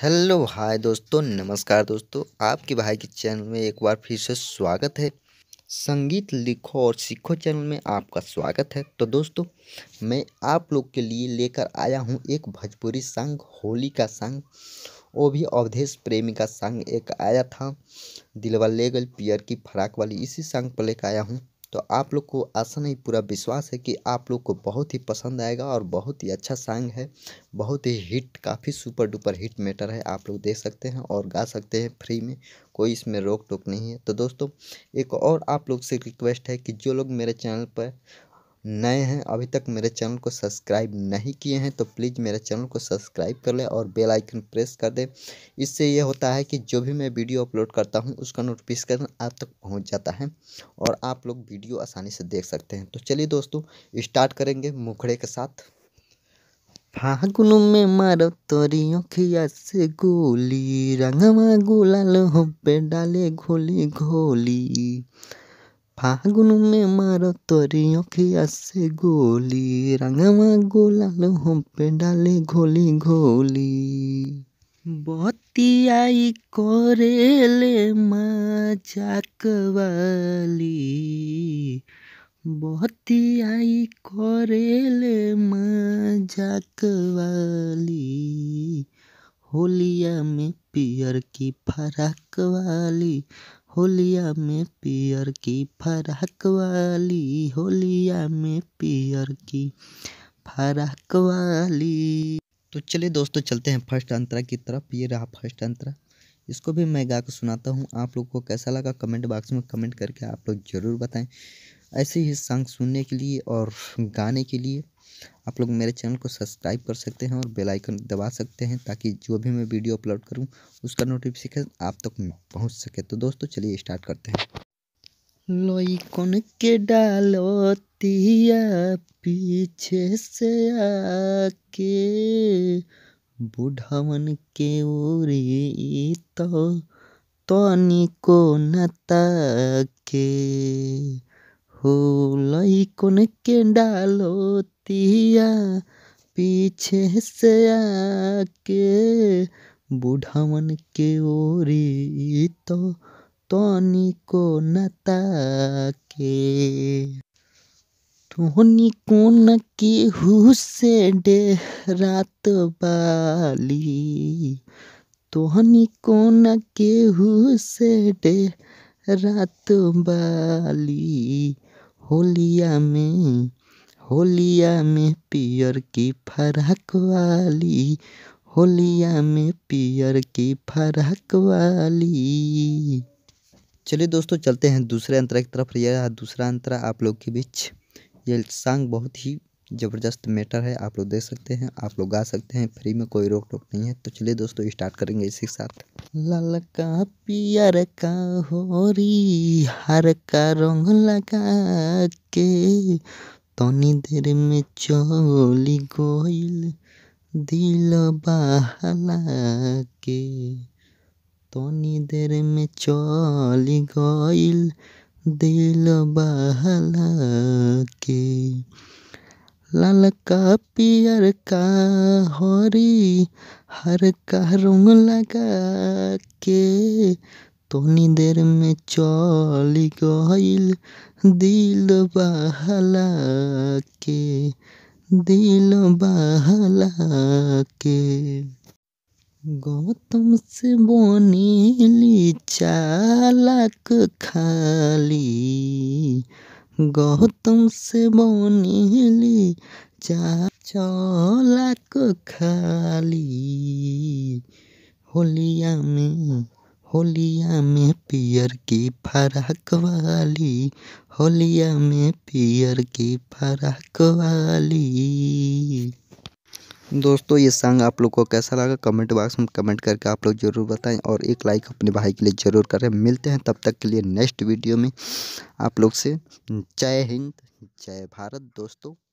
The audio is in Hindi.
हेलो हाय दोस्तों नमस्कार दोस्तों आपके भाई के चैनल में एक बार फिर से स्वागत है संगीत लिखो और सीखो चैनल में आपका स्वागत है तो दोस्तों मैं आप लोग के लिए लेकर आया हूँ एक भोजपुरी संग होली का संग वो भी अवधेश प्रेमी का संग एक आया था दिलवा ले गल पियर की फराक वाली इसी संग पर लेकर आया हूँ तो आप लोग को आसान ही पूरा विश्वास है कि आप लोग को बहुत ही पसंद आएगा और बहुत ही अच्छा सॉन्ग है बहुत ही हिट काफ़ी सुपर डुपर हिट मैटर है आप लोग देख सकते हैं और गा सकते हैं फ्री में कोई इसमें रोक टोक नहीं है तो दोस्तों एक और आप लोग से रिक्वेस्ट है कि जो लोग मेरे चैनल पर नए हैं अभी तक मेरे चैनल को सब्सक्राइब नहीं किए हैं तो प्लीज़ मेरे चैनल को सब्सक्राइब कर लें और बेल आइकन प्रेस कर दें इससे यह होता है कि जो भी मैं वीडियो अपलोड करता हूँ उसका नोटिफिकेशन आप तक पहुँच जाता है और आप लोग वीडियो आसानी से देख सकते हैं तो चलिए दोस्तों स्टार्ट करेंगे मुखड़े के साथ फागुन में मारो तोरी खिया से गोली रंगवा गुलाल हो पे डाले घोली घोली फागुन में मारो तोरी अखिया से गोली रंगवा गोलाल हम पे डाले घोली घोली बतियाई करेले मजाक वाली बतियाई करेले मजाक होलिया में पियर की फरक वाली होलिया में पियर की फराक वाली होलिया में पियर की फराक वाली तो चलिए दोस्तों चलते हैं फर्स्ट अंतरा की तरफ ये रहा फर्स्ट अंतरा इसको भी मैं गा कर सुनाता हूँ आप लोग को कैसा लगा कमेंट बॉक्स में कमेंट करके आप लोग ज़रूर बताएं ऐसे ही सॉन्ग सुनने के लिए और गाने के लिए आप लोग मेरे चैनल को सब्सक्राइब कर सकते हैं और बेल आइकन दबा सकते हैं ताकि जो भी मैं वीडियो अपलोड करूं उसका नोटिफिकेशन आप तक पहुंच सके तो दोस्तों चलिए स्टार्ट करते हैं लोई कौन के डालो तिया पीछे से आके बुढ़वन के ओरी तो तो को नता के होलई कौन के डालोतिया पीछे से आके बुढ़वन के ओरी तो तनिको न ताके टोनी कोन के हुसे डे रात बाली तोहनी न के हुसे डे रात बाली होलिया में होलिया में पियर की फरहक वाली होलिया में पियर की फरहक वाली चलिए दोस्तों चलते हैं दूसरे अंतरा की तरफ यह दूसरा अंतरा आप लोग के बीच ये सॉन्ग बहुत ही ज़बरदस्त मैटर है आप लोग देख सकते हैं आप लोग गा सकते हैं फ्री में कोई रोक टोक नहीं है तो चलिए दोस्तों स्टार्ट करेंगे इसी के साथ लाल का पियर का होरी हर का रंग लगा के तनी देर में चोली गोल दिल बहला के तोनी देर में चोली गोल दिल बहला के लाल का लालका पियरका हरी का रंग लगा के तनी तो देर में चल गईल दिलवा हला के दिल बहला के गौतम से बोनीली चालक खाली गौतम से बनी चा चला को खाली होलिया में होलिया में पियर की फराक वाली होलिया में पियर की फराक वाली दोस्तों ये सॉन्ग आप लोग को कैसा लगा कमेंट बॉक्स में कमेंट करके आप लोग ज़रूर बताएं और एक लाइक अपने भाई के लिए ज़रूर करें मिलते हैं तब तक के लिए नेक्स्ट वीडियो में आप लोग से जय हिंद जय भारत दोस्तों